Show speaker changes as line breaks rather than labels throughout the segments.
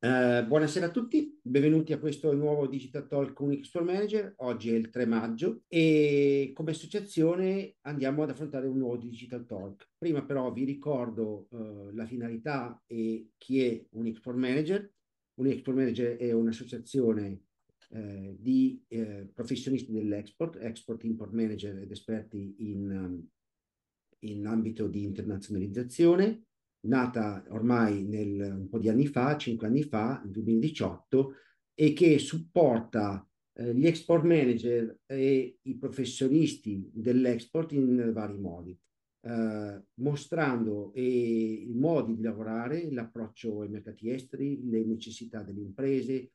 Eh, buonasera a tutti, benvenuti a questo nuovo Digital Talk Unique Store Manager. Oggi è il 3 maggio e come associazione andiamo ad affrontare un nuovo Digital Talk. Prima però vi ricordo eh, la finalità e chi è Unique Store Manager. Unique Store Manager è un'associazione eh, di eh, professionisti dell'export, export import manager ed esperti in, eh, in ambito di internazionalizzazione, nata ormai nel, un po' di anni fa, 5 anni fa, nel 2018, e che supporta eh, gli export manager e i professionisti dell'export in vari modi. Uh, mostrando eh, i modi di lavorare, l'approccio ai mercati esteri, le necessità delle imprese,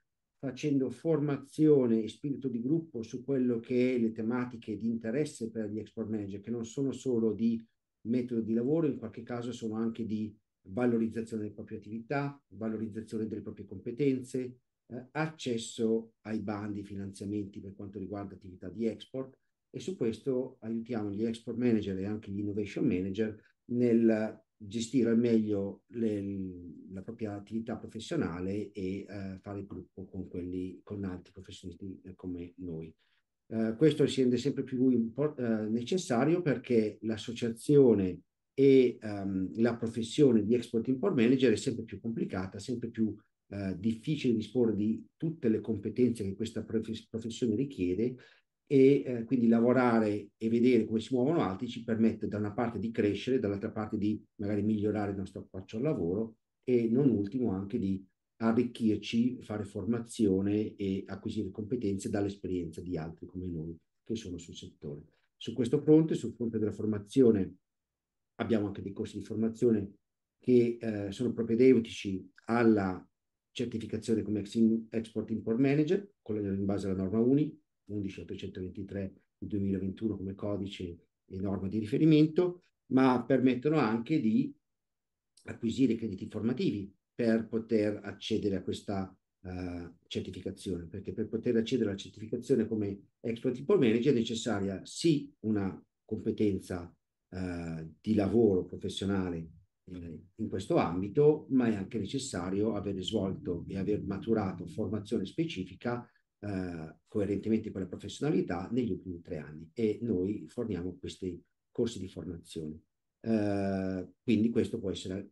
facendo formazione e spirito di gruppo su quello che è le tematiche di interesse per gli export manager, che non sono solo di metodo di lavoro, in qualche caso sono anche di valorizzazione delle proprie attività, valorizzazione delle proprie competenze, eh, accesso ai bandi, finanziamenti per quanto riguarda attività di export e su questo aiutiamo gli export manager e anche gli innovation manager nel gestire al meglio le, la propria attività professionale e eh, fare gruppo con, quelli, con altri professionisti come noi. Eh, questo rende sempre più import- eh, necessario perché l'associazione e ehm, la professione di export-import manager è sempre più complicata, sempre più eh, difficile disporre di tutte le competenze che questa prof- professione richiede e eh, quindi lavorare e vedere come si muovono altri ci permette da una parte di crescere, dall'altra parte di magari migliorare il nostro approccio al lavoro e non ultimo anche di arricchirci, fare formazione e acquisire competenze dall'esperienza di altri come noi che sono sul settore. Su questo fronte, sul fronte della formazione, abbiamo anche dei corsi di formazione che eh, sono propedeutici alla certificazione come Export Import Manager, in base alla norma UNI, 11823 del 2021 come codice e norma di riferimento, ma permettono anche di acquisire crediti formativi per poter accedere a questa uh, certificazione, perché per poter accedere alla certificazione come expert people manager è necessaria sì una competenza uh, di lavoro professionale eh, in questo ambito, ma è anche necessario aver svolto e aver maturato formazione specifica eh, coerentemente con la professionalità negli ultimi tre anni e noi forniamo questi corsi di formazione. Eh, quindi questo può essere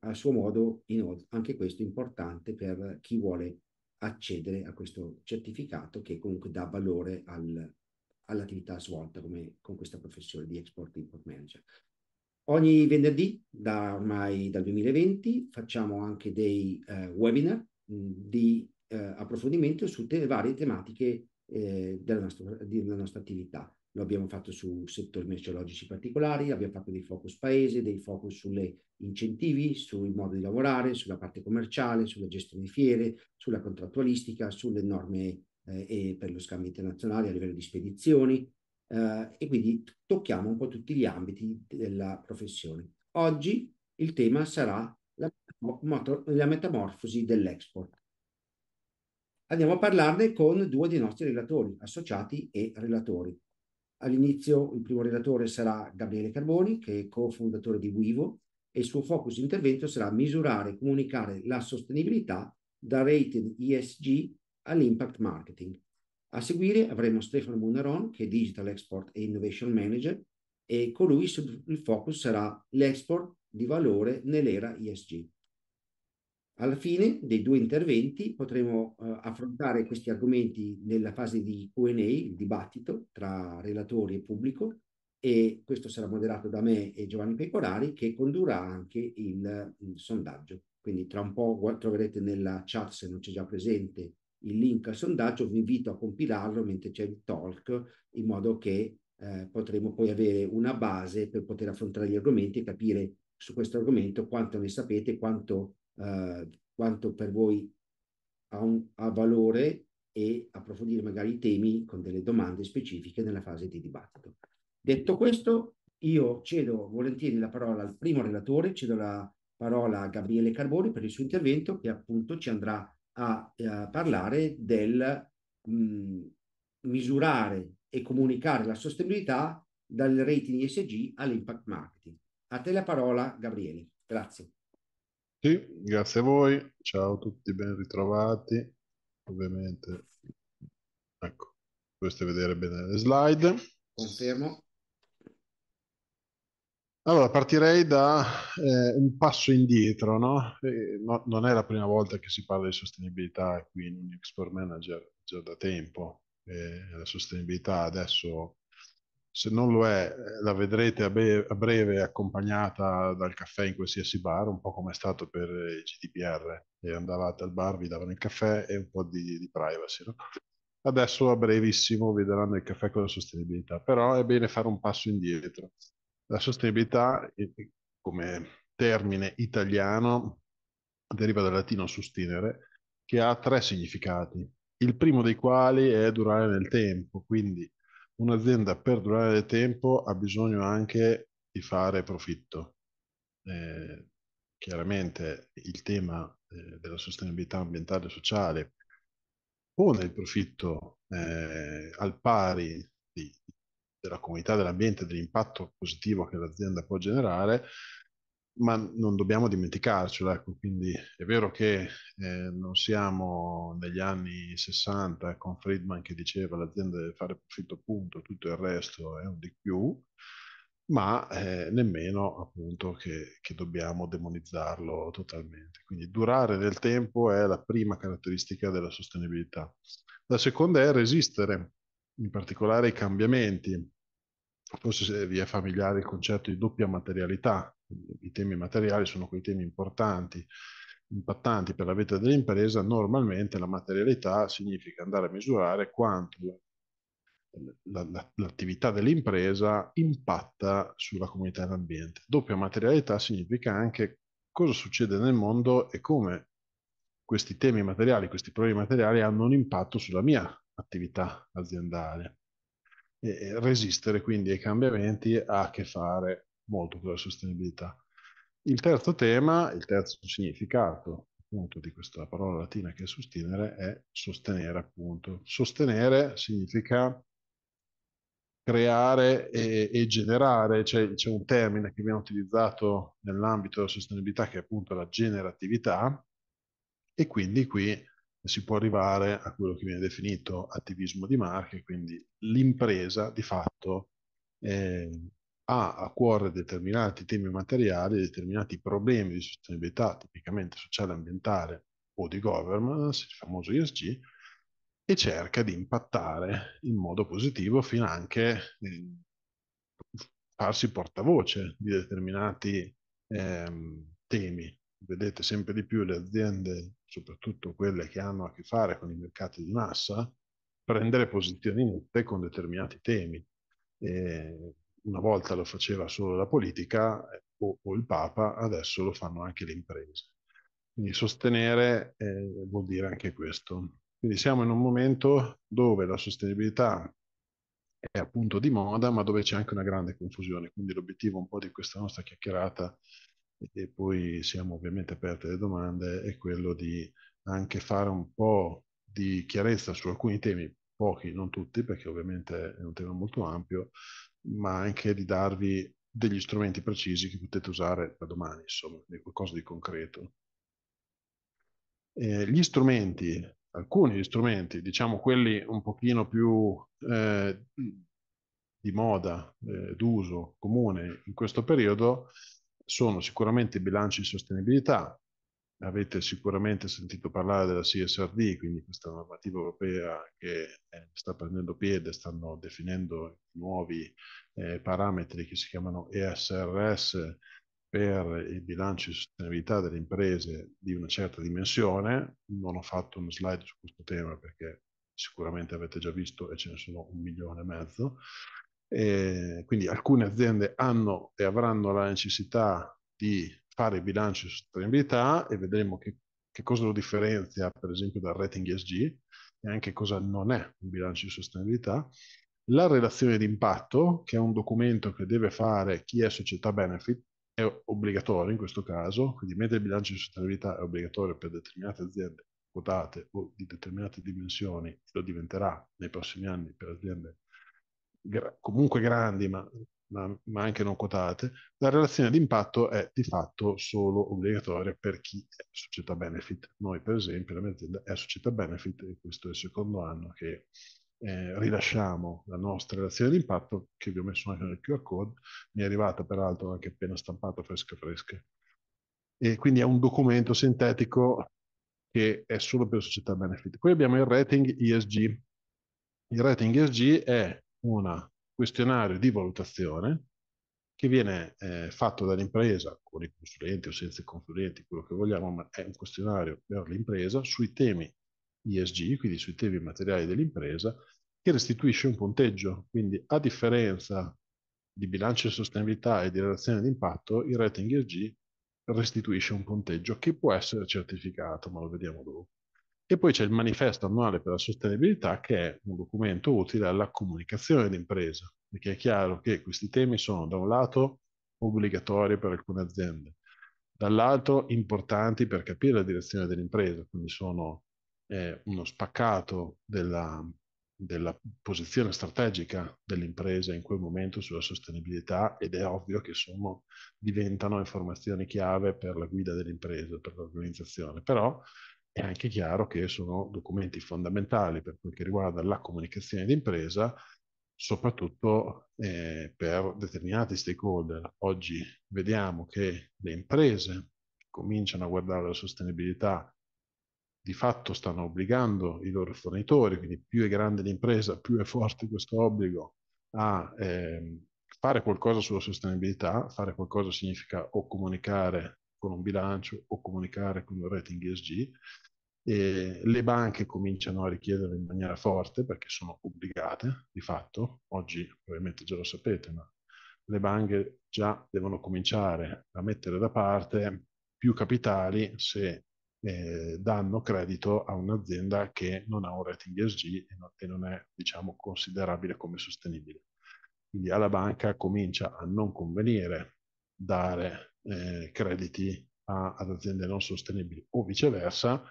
a suo modo anche questo importante per chi vuole accedere a questo certificato che comunque dà valore al, all'attività svolta come, con questa professione di export import manager. Ogni venerdì, da ormai dal 2020, facciamo anche dei eh, webinar mh, mm, di eh, approfondimento sulle varie tematiche eh, della, nostra, della, nostra, attività. Lo abbiamo fatto su settori merceologici particolari, abbiamo fatto dei focus paese, dei focus sulle incentivi, sul modo di lavorare, sulla parte commerciale, sulla gestione di fiere, sulla contrattualistica, sulle norme eh, per lo scambio internazionale a livello di spedizioni eh, e quindi tocchiamo un po' tutti gli ambiti della professione. Oggi il tema sarà la, la metamorfosi dell'export andiamo a parlarne con due dei nostri relatori, associati e relatori. All'inizio il primo relatore sarà Gabriele Carboni, che è cofondatore di Vivo, e il suo focus intervento sarà misurare e comunicare la sostenibilità da rating ESG all'impact marketing. A seguire avremo Stefano Munaron, che è Digital Export e Innovation Manager, e colui lui il focus sarà l'export di valore nell'era ESG. Alla fine dei due interventi potremo eh, affrontare questi argomenti nella fase di QA, il dibattito tra relatori e pubblico, e questo sarà moderato da me e Giovanni Pecorari che condurrà anche il, il sondaggio. Quindi tra un po' troverete nella chat, se non c'è già presente, il link al sondaggio, vi invito a compilarlo mentre c'è il talk, in modo che eh, potremo poi avere una base per poter affrontare gli argomenti e capire su questo argomento quanto ne sapete, quanto eh, quanto per voi ha, un, ha valore e approfondire magari i temi con delle domande specifiche nella fase di dibattito. Detto questo, io cedo volentieri la parola al primo relatore, cedo la parola a Gabriele Carboni per il suo intervento che appunto ci andrà a, a eh, parlare del mh, misurare e comunicare la sostenibilità dal rating ISG all'impact marketing. A te la parola Gabriele, grazie.
Sì, grazie a voi. Ciao a tutti, ben ritrovati. Ovviamente, ecco, potete vedere bene le slide.
Confermo.
Allora, partirei da eh, un passo indietro, no? E, no, Non è la prima volta che si parla di sostenibilità qui in Export Manager, già da tempo. E eh, la sostenibilità adesso se non lo è eh, la vedrete a, be- a breve accompagnata dal caffè in qualsiasi bar, un po' come è stato per il GDPR, e eh, andavate al bar, vi davano il caffè e un po' di, di privacy. No? Adesso a brevissimo vi daranno il caffè con la sostenibilità, però è bene fare un passo indietro. La sostenibilità eh, come termine italiano deriva dal latino sustinere, che ha tre significati, il primo dei quali è durare nel tempo, quindi un'azienda per durare tempo ha bisogno anche di fare profitto. Eh, chiaramente il tema eh, della sostenibilità ambientale e sociale pone il profitto eh, al pari di, della comunità dell'ambiente e dell'impatto positivo che l'azienda può generare, ma non dobbiamo dimenticarcelo, ecco, quindi è vero che eh, non siamo negli anni 60 con Friedman che diceva l'azienda deve fare profitto punto, tutto il resto è un di più, ma eh, nemmeno appunto che, che, dobbiamo demonizzarlo totalmente. Quindi durare nel tempo è la prima caratteristica della sostenibilità. La seconda è resistere, in particolare ai cambiamenti. Forse vi è familiare il concetto di doppia materialità, i temi materiali sono quei temi importanti, impattanti per la vita dell'impresa, normalmente la materialità significa andare a misurare quanto l'attività dell'impresa impatta sulla comunità e l'ambiente. Doppia materialità significa anche cosa succede nel mondo e come questi temi materiali, questi problemi materiali hanno un impatto sulla mia attività aziendale. E resistere quindi ai cambiamenti ha a che fare molto con la sostenibilità. Il terzo tema, il terzo significato appunto di questa parola latina che è sostenere, è sostenere appunto. Sostenere significa creare e, e generare, cioè, c'è un termine che viene utilizzato nell'ambito della sostenibilità che è appunto la generatività e quindi qui si può arrivare a quello che viene definito attivismo di marche, quindi l'impresa di fatto eh, ha a cuore determinati temi materiali, determinati problemi di sostenibilità, tipicamente sociale, e ambientale o di governance, il famoso ESG, e cerca di impattare in modo positivo fino anche a farsi portavoce di determinati ehm, temi. Vedete sempre di più le aziende, soprattutto quelle che hanno a che fare con i mercati di massa, prendere posizioni nette con determinati temi. E una volta lo faceva solo la politica eh, o, o, il Papa, adesso lo fanno anche le imprese. Quindi sostenere eh, vuol dire anche questo. Quindi siamo in un momento dove la sostenibilità è appunto di moda, ma dove c'è anche una grande confusione. Quindi l'obiettivo un po' di questa nostra chiacchierata, e poi siamo ovviamente aperte alle domande, è quello di anche fare un po' di chiarezza su alcuni temi, pochi, non tutti, perché ovviamente è un tema molto ampio, ma anche di darvi degli strumenti precisi che potete usare da domani, insomma, qualcosa di concreto. Eh, gli strumenti, alcuni strumenti, diciamo quelli un pochino più eh, di moda, eh, d'uso comune in questo periodo, sono sicuramente i bilanci di sostenibilità, Avete sicuramente sentito parlare della CSRD, quindi questa normativa europea che eh, sta prendendo piede, stanno definendo nuovi eh, parametri che si chiamano ESRS per il bilancio di sostenibilità delle imprese di una certa dimensione. Non ho fatto uno slide su questo tema perché sicuramente avete già visto e ce ne sono un milione e mezzo. E eh, quindi alcune aziende hanno e avranno la necessità di fare i bilanci di sostenibilità e vedremo che, che, cosa lo differenzia per esempio dal rating ESG e anche cosa non è un bilancio di sostenibilità. La relazione d'impatto, che è un documento che deve fare chi è società benefit, è obbligatorio in questo caso, quindi mentre il bilancio di sostenibilità è obbligatorio per determinate aziende quotate o di determinate dimensioni, lo diventerà nei prossimi anni per aziende comunque grandi, ma ma, ma anche non quotate, la relazione di impatto è di fatto solo obbligatoria per chi è società benefit. Noi, per esempio, la mia azienda è società benefit e questo è il secondo anno che eh, rilasciamo la nostra relazione di impatto che vi ho messo anche nel QR code, mi è arrivata peraltro anche appena stampata fresca fresca. E quindi è un documento sintetico che è solo per società benefit. Poi abbiamo il rating ESG. Il rating ESG è una questionario di valutazione che viene eh, fatto dall'impresa con i consulenti o senza i consulenti, quello che vogliamo, ma è un questionario per l'impresa sui temi ISG, quindi sui temi materiali dell'impresa, che restituisce un punteggio. Quindi a differenza di bilancio di sostenibilità e di relazione di impatto, il rating ISG restituisce un punteggio che può essere certificato, ma lo vediamo dopo. E poi c'è il manifesto annuale per la sostenibilità che è un documento utile alla comunicazione d'impresa, perché è chiaro che questi temi sono da un lato obbligatori per alcune aziende, dall'altro importanti per capire la direzione dell'impresa, quindi sono eh, uno spaccato della, della posizione strategica dell'impresa in quel momento sulla sostenibilità ed è ovvio che sono, diventano informazioni chiave per la guida dell'impresa, per l'organizzazione, però è anche chiaro che sono documenti fondamentali per quel che riguarda la comunicazione d'impresa, soprattutto eh, per determinati stakeholder. Oggi vediamo che le imprese cominciano a guardare la sostenibilità, di fatto stanno obbligando i loro fornitori, quindi più è grande l'impresa, più è forte questo obbligo a eh, fare qualcosa sulla sostenibilità, fare qualcosa significa o comunicare con un bilancio o comunicare con un rating ESG, eh, le banche cominciano a richiederlo in maniera forte perché sono obbligate, di fatto, oggi probabilmente già lo sapete, ma le banche già devono cominciare a mettere da parte più capitali se eh, danno credito a un'azienda che non ha un rating ESG e non, e non è diciamo, considerabile come sostenibile. Quindi alla banca comincia a non convenire dare eh, crediti a, ad aziende non sostenibili o viceversa,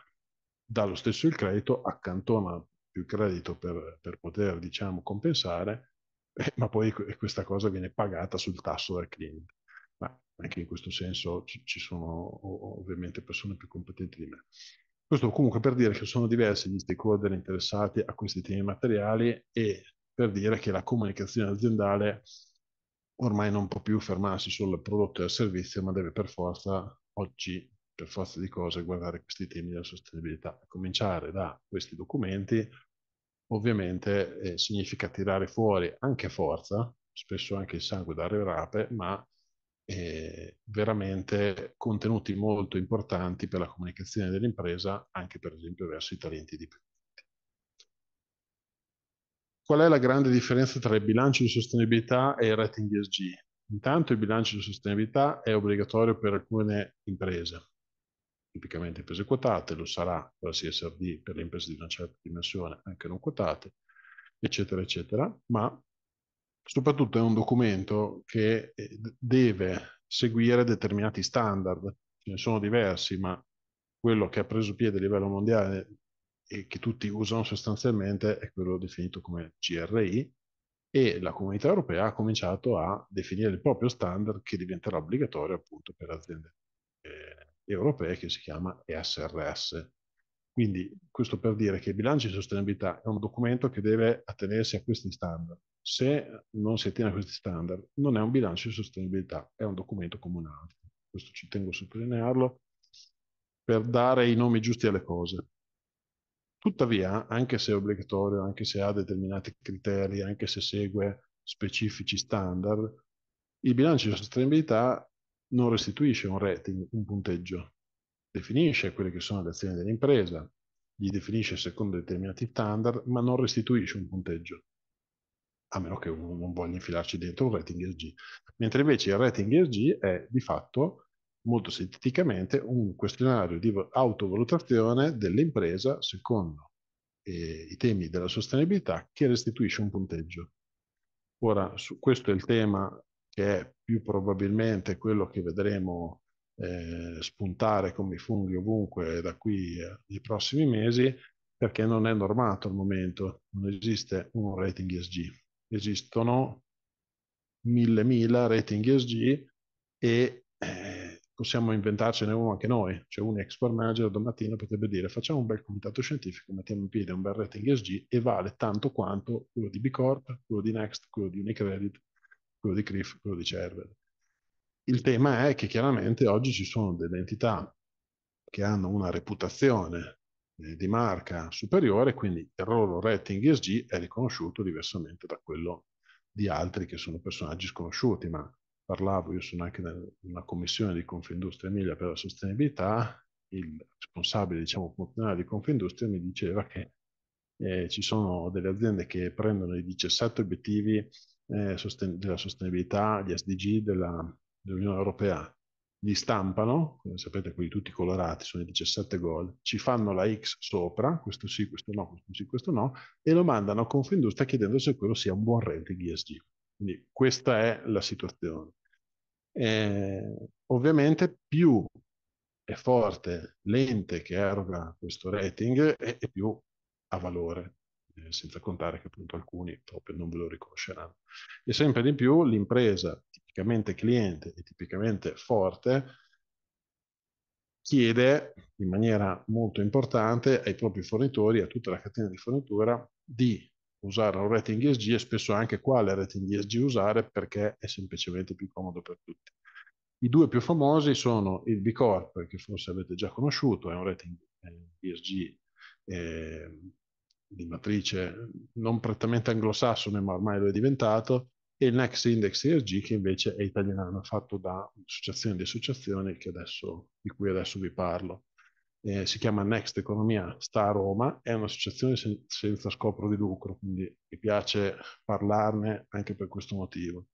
dà lo stesso il credito, accantona più credito per, per poter diciamo, compensare, eh, ma poi questa cosa viene pagata sul tasso del cliente. Ma anche in questo senso ci, ci sono ovviamente persone più competenti di me. Questo comunque per dire che sono diversi gli stakeholder interessati a questi temi materiali e per dire che la comunicazione aziendale ormai non può più fermarsi sul prodotto e al servizio, ma deve per forza oggi per forza di cose guardare questi temi della sostenibilità. Cominciare da questi documenti ovviamente eh, significa tirare fuori anche forza, spesso anche il sangue dalle rape, ma eh, veramente contenuti molto importanti per la comunicazione dell'impresa, anche per esempio verso i talenti di più. Qual è la grande differenza tra il bilancio di sostenibilità e il rating ESG? Intanto il bilancio di sostenibilità è obbligatorio per alcune imprese, tipicamente imprese quotate, lo sarà per la CSRD per le imprese di una certa dimensione, anche non quotate, eccetera, eccetera, ma soprattutto è un documento che eh, deve seguire determinati standard, ce ne sono diversi, ma quello che ha preso piede a livello mondiale e che tutti usano sostanzialmente è quello definito come GRI e la comunità europea ha cominciato a definire il proprio standard che diventerà obbligatorio appunto per aziende eh, europee che si chiama ESRS. Quindi questo per dire che il bilancio di sostenibilità è un documento che deve attenersi a questi standard. Se non si attiene a questi standard, non è un bilancio di sostenibilità, è un documento come un altro. Questo ci tengo a sottolinearlo per dare i nomi giusti alle cose. Tuttavia, anche se è obbligatorio, anche se ha determinati criteri, anche se segue specifici standard, il bilancio di sostenibilità non restituisce un rating, un punteggio, definisce quelle che sono le azioni dell'impresa, gli definisce secondo determinati standard, ma non restituisce un punteggio, a meno che uno non voglia infilarci dentro un rating ESG. Mentre invece il rating ESG è di fatto, molto sinteticamente, un questionario di autovalutazione dell'impresa secondo eh, i temi della sostenibilità che restituisce un punteggio. Ora, su, questo è il tema che è più probabilmente quello che vedremo eh, spuntare come funghi ovunque da qui ai eh, prossimi mesi, perché non è normato al momento, non esiste un rating ESG. Esistono mille mila rating ESG e eh, possiamo inventarcene uno anche noi, cioè un export manager domattina potrebbe dire facciamo un bel comitato scientifico, mettiamo in piedi un bel rating ESG e vale tanto quanto quello di B Corp, quello di Next, quello di Unicredit, quello di Criff, quello di Cerver. Il tema è che chiaramente oggi ci sono delle entità che hanno una reputazione eh, di marca superiore, quindi il loro rating ESG è riconosciuto diversamente da quello di altri che sono personaggi sconosciuti, ma parlavo, io sono anche in una commissione di Confindustria Emilia per la sostenibilità, il responsabile, diciamo, funzionario di Confindustria mi diceva che eh, ci sono delle aziende che prendono i 17 obiettivi eh, sosten- della sostenibilità, gli SDG della, dell'Unione Europea. Li stampano, come sapete quelli tutti colorati, sono i 17 gol, ci fanno la X sopra, questo sì, questo no, questo sì, questo no, e lo mandano a Confindustria chiedendo se quello sia un buon rating ESG. Quindi questa è la situazione. Eh, ovviamente più è forte l'ente che eroga questo rating e, e più ha valore eh, senza contare che appunto alcuni proprio non ve lo riconosceranno. E sempre di più l'impresa tipicamente cliente e tipicamente forte chiede in maniera molto importante ai propri fornitori, a tutta la catena di fornitura, di usare un rating ESG e spesso anche quale rating ESG usare perché è semplicemente più comodo per tutti. I due più famosi sono il B Corp, che forse avete già conosciuto, è un rating ESG eh, di matrice non prettamente anglosassone, ma ormai lo è diventato, e il Next Index ESG che invece è italiano, fatto da associazioni di associazioni adesso, di cui adesso vi parlo. Eh, si chiama Next Economia, sta a Roma, è un'associazione sen- senza scopo di lucro, quindi mi piace parlarne anche per questo motivo.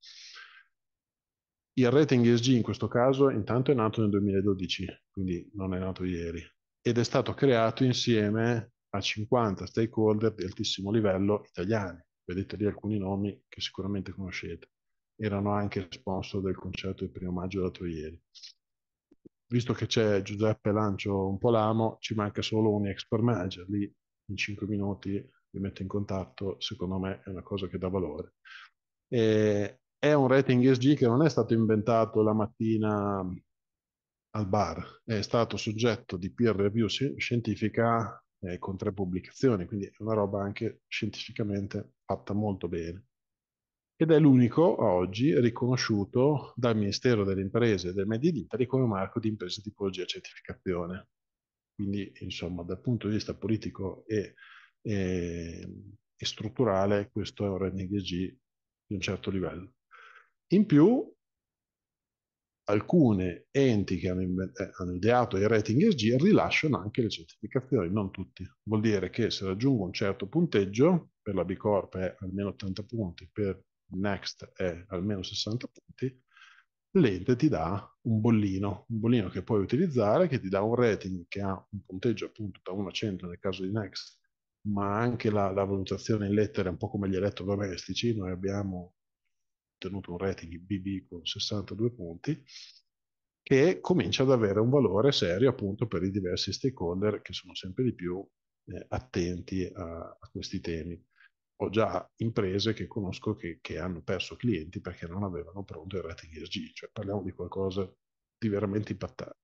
Il rating ESG in questo caso intanto è nato nel 2012, quindi non è nato ieri, ed è stato creato insieme a 50 stakeholder di altissimo livello italiani. Vedete lì alcuni nomi che sicuramente conoscete. Erano anche sponsor del concerto del primo maggio dato ieri. Visto che c'è Giuseppe Lancio un po' l'amo, ci manca solo un expert manager. Lì in 5 minuti vi metto in contatto, secondo me è una cosa che dà valore. E è un rating ESG che non è stato inventato la mattina al bar, è stato soggetto di peer review scientifica eh, con tre pubblicazioni, quindi è una roba anche scientificamente fatta molto bene. Ed è l'unico a oggi riconosciuto dal Ministero delle Imprese e del Made in Italy come marco di impresa tipologia certificazione. Quindi, insomma, dal punto di vista politico e, e, e strutturale, questo è un RNDG di un certo livello. In più, alcune enti che hanno, eh, hanno ideato i rating ESG rilasciano anche le certificazioni, non tutti. Vuol dire che se raggiungo un certo punteggio, per la B Corp è almeno 80 punti, per Next è almeno 60 punti, l'ente ti dà un bollino, un bollino che puoi utilizzare, che ti dà un rating che ha un punteggio appunto da 1 a 100 nel caso di Next, ma anche la, la valutazione in lettere, un po' come gli elettrodomestici, noi abbiamo ottenuto un rating BB con 62 punti, che comincia ad avere un valore serio appunto per i diversi stakeholder che sono sempre di più eh, attenti a, a, questi temi. Ho già imprese che conosco che, che, hanno perso clienti perché non avevano pronto il rating ESG, cioè parliamo di qualcosa di veramente impattante.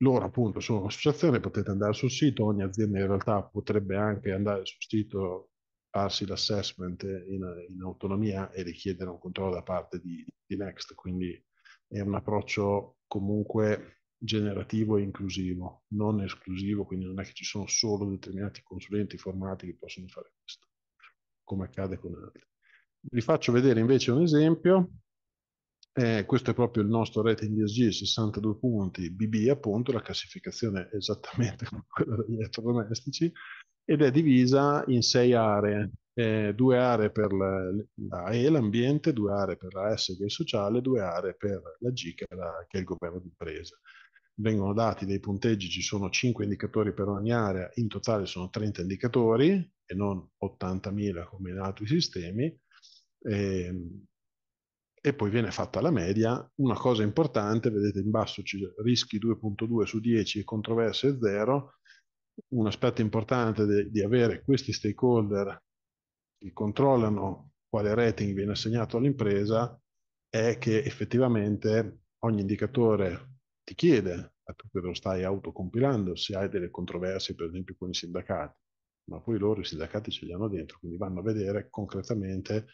Loro appunto sono un'associazione, potete andare sul sito, ogni azienda in realtà potrebbe anche andare sul sito farsi l'assessment in, in, autonomia e richiedere un controllo da parte di, di Next, quindi è un approccio comunque generativo e inclusivo, non esclusivo, quindi non è che ci sono solo determinati consulenti formati che possono fare questo, come accade con altri. Vi faccio vedere invece un esempio, eh, questo è proprio il nostro rating ESG, 62 punti, BB appunto, la classificazione esattamente come quella degli elettrodomestici, ed è divisa in sei aree, eh, due aree per la, la E, l'ambiente, due aree per la S che è il sociale, due aree per la G che è, la, che è il governo d'impresa. Vengono dati dei punteggi, ci sono 5 indicatori per ogni area, in totale sono 30 indicatori e non 80.000 come in altri sistemi. Eh, e poi viene fatta la media. Una cosa importante, vedete in basso ci rischi 2.2 su 10 e controverse 0, un aspetto importante di, di avere questi stakeholder che controllano quale rating viene assegnato all'impresa è che effettivamente ogni indicatore ti chiede, a tu che lo stai autocompilando, se hai delle controversie per esempio con i sindacati, ma poi loro i sindacati ce li hanno dentro, quindi vanno a vedere concretamente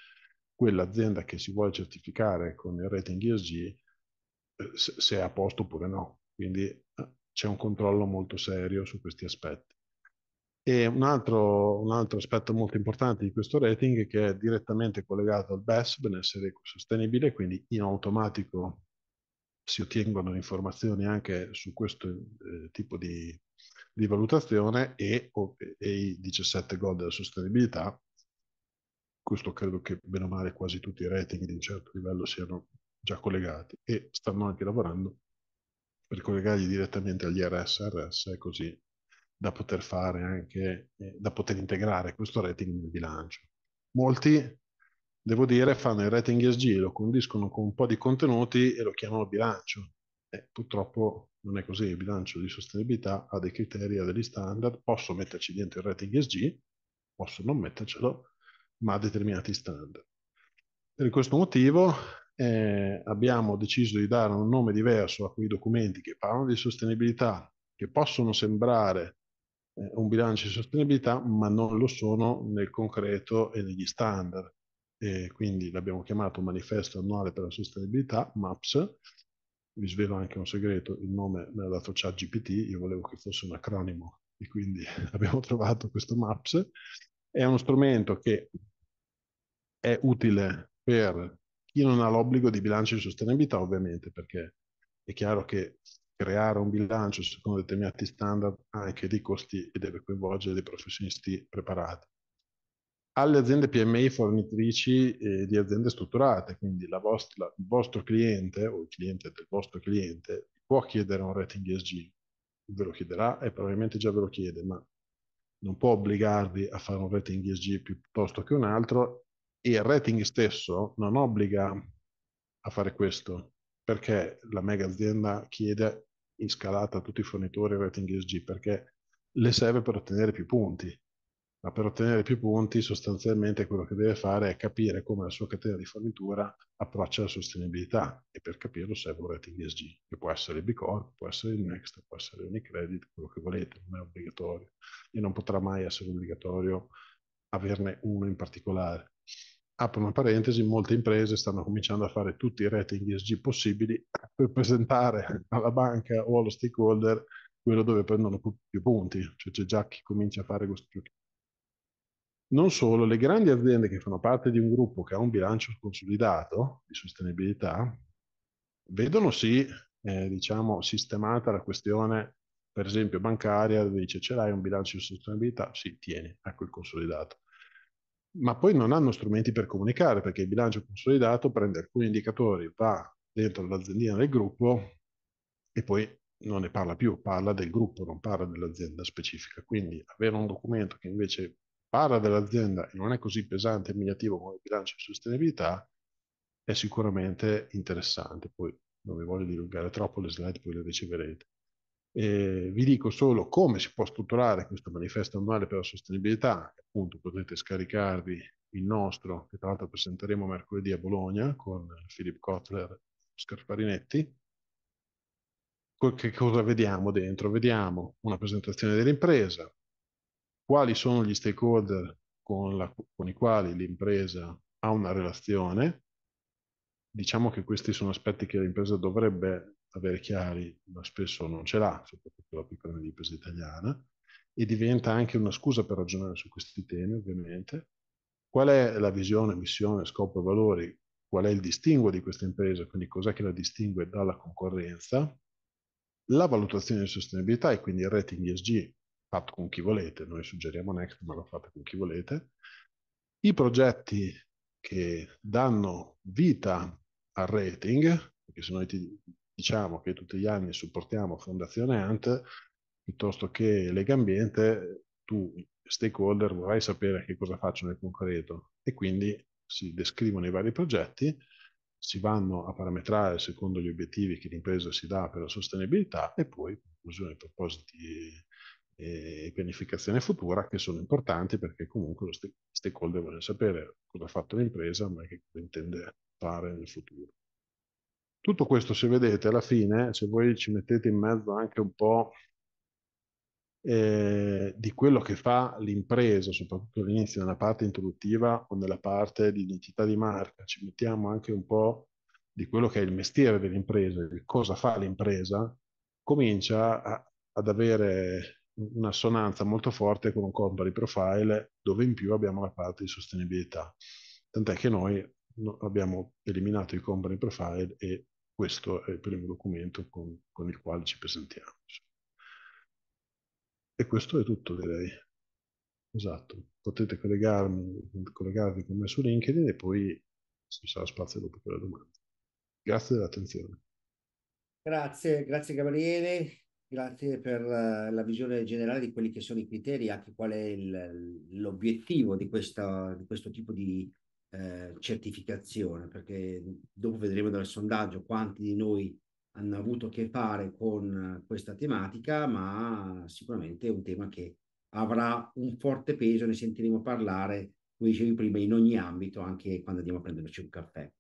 quell'azienda che si vuole certificare con il rating ESG eh, se è a posto oppure no. Quindi c'è un controllo molto serio su questi aspetti. E un altro, un altro, aspetto molto importante di questo rating che è direttamente collegato al BES, benessere ecosostenibile, quindi in automatico si ottengono informazioni anche su questo eh, tipo di, di valutazione e, o, e, i 17 gol della sostenibilità. Questo credo che bene o male quasi tutti i rating di un certo livello siano già collegati e stanno anche lavorando per collegarli direttamente agli RSRS e così da poter fare anche, eh, da poter integrare questo rating nel bilancio. Molti, devo dire, fanno il rating ESG, lo condiscono con un po' di contenuti e lo chiamano bilancio. E purtroppo non è così, il bilancio di sostenibilità ha dei criteri, ha degli standard, posso metterci dentro il rating ESG, posso non mettercelo, ma ha determinati standard. Per questo motivo eh, abbiamo deciso di dare un nome diverso a quei documenti che parlano di sostenibilità, che possono sembrare eh, un bilancio di sostenibilità, ma non lo sono nel concreto e negli standard. E quindi l'abbiamo chiamato Manifesto Annuale per la Sostenibilità, MAPS. Vi svelo anche un segreto, il nome me l'ha dato ChatGPT, io volevo che fosse un acronimo e quindi abbiamo trovato questo MAPS. È uno strumento che è utile per chi non ha l'obbligo di bilancio di sostenibilità ovviamente perché è chiaro che creare un bilancio secondo determinati standard ha anche dei costi e deve coinvolgere dei professionisti preparati. Alle aziende PMI fornitrici eh, di aziende strutturate, quindi vostra, il vostro cliente o il cliente del vostro cliente può chiedere un rating ESG, ve lo chiederà e probabilmente già ve lo chiede, ma non può obbligarvi a fare un rating ESG piuttosto che un altro il rating stesso non obbliga a fare questo perché la mega azienda chiede in scalata a tutti i fornitori il rating ESG perché le serve per ottenere più punti ma per ottenere più punti sostanzialmente quello che deve fare è capire come la sua catena di fornitura approccia la sostenibilità e per capirlo serve un rating ESG, che può essere il B Corp, può essere il Next, può essere Unicredit, quello che volete, non è obbligatorio e non potrà mai essere obbligatorio averne uno in particolare apro una parentesi, molte imprese stanno cominciando a fare tutti i rating ESG possibili per presentare alla banca o allo stakeholder quello dove prendono più punti, cioè c'è già chi comincia a fare questo Non solo, le grandi aziende che fanno parte di un gruppo che ha un bilancio consolidato di sostenibilità vedono sì, eh, diciamo, sistemata la questione, per esempio, bancaria, dice ce l'hai un bilancio di sostenibilità? Sì, tieni, ecco il consolidato ma poi non hanno strumenti per comunicare perché il bilancio consolidato prende alcuni indicatori, va dentro l'azienda del gruppo e poi non ne parla più, parla del gruppo, non parla dell'azienda specifica. Quindi avere un documento che invece parla dell'azienda e non è così pesante e impegnativo come il bilancio di sostenibilità è sicuramente interessante. Poi non vi voglio dilungare troppo, le slide poi le riceverete. Eh, vi dico solo come si può strutturare questo manifesto annuale per la sostenibilità, appunto potete scaricarvi il nostro, che tra l'altro presenteremo mercoledì a Bologna con Filippo Kotler e Scarparinetti. Che cosa vediamo dentro? Vediamo una presentazione dell'impresa, quali sono gli stakeholder con, la, con i quali l'impresa ha una relazione. Diciamo che questi sono aspetti che l'impresa dovrebbe avere chiari, ma spesso non ce l'ha, soprattutto la piccola media impresa italiana, e diventa anche una scusa per ragionare su questi temi, ovviamente. Qual è la visione, missione, scopo e valori? Qual è il distinguo di questa impresa? Quindi cos'è che la distingue dalla concorrenza? La valutazione di sostenibilità e quindi il rating ESG fatto con chi volete, noi suggeriamo Next, ma lo fate con chi volete. I progetti che danno vita al rating, perché se noi ti diciamo che tutti gli anni supportiamo Fondazione Ant, piuttosto che Lega Ambiente, tu stakeholder vorrai sapere che cosa faccio nel concreto e quindi si descrivono i vari progetti, si vanno a parametrare secondo gli obiettivi che l'impresa si dà per la sostenibilità e poi conclusione, propositi e eh, pianificazione futura che sono importanti perché comunque lo stakeholder vuole sapere cosa ha fatto l'impresa ma che cosa intende fare nel futuro. Tutto questo, se vedete, alla fine, se voi ci mettete in mezzo anche un po' eh, di quello che fa l'impresa, soprattutto all'inizio, nella parte introduttiva o nella parte di identità di marca, ci mettiamo anche un po' di quello che è il mestiere dell'impresa, di cosa fa l'impresa, comincia a, ad avere un'assonanza molto forte con un company profile dove in più abbiamo la parte di sostenibilità. Tant'è che noi abbiamo eliminato i company profile e questo è il primo documento con, con il quale ci presentiamo. E questo è tutto, direi. Esatto. Potete collegarvi con me su LinkedIn e poi ci sarà spazio dopo per le domande. Grazie dell'attenzione.
Grazie, grazie Gabriele, grazie per eh, la visione generale di quelli che sono i criteri, anche qual è l'obiettivo di, di, questo tipo di, eh, certificazione, perché dopo vedremo dal sondaggio quanti di noi hanno avuto a che fare con eh, questa tematica, ma sicuramente è un tema che avrà un forte peso, ne sentiremo parlare, come dicevi prima, in ogni ambito, anche quando andiamo a prenderci un caffè.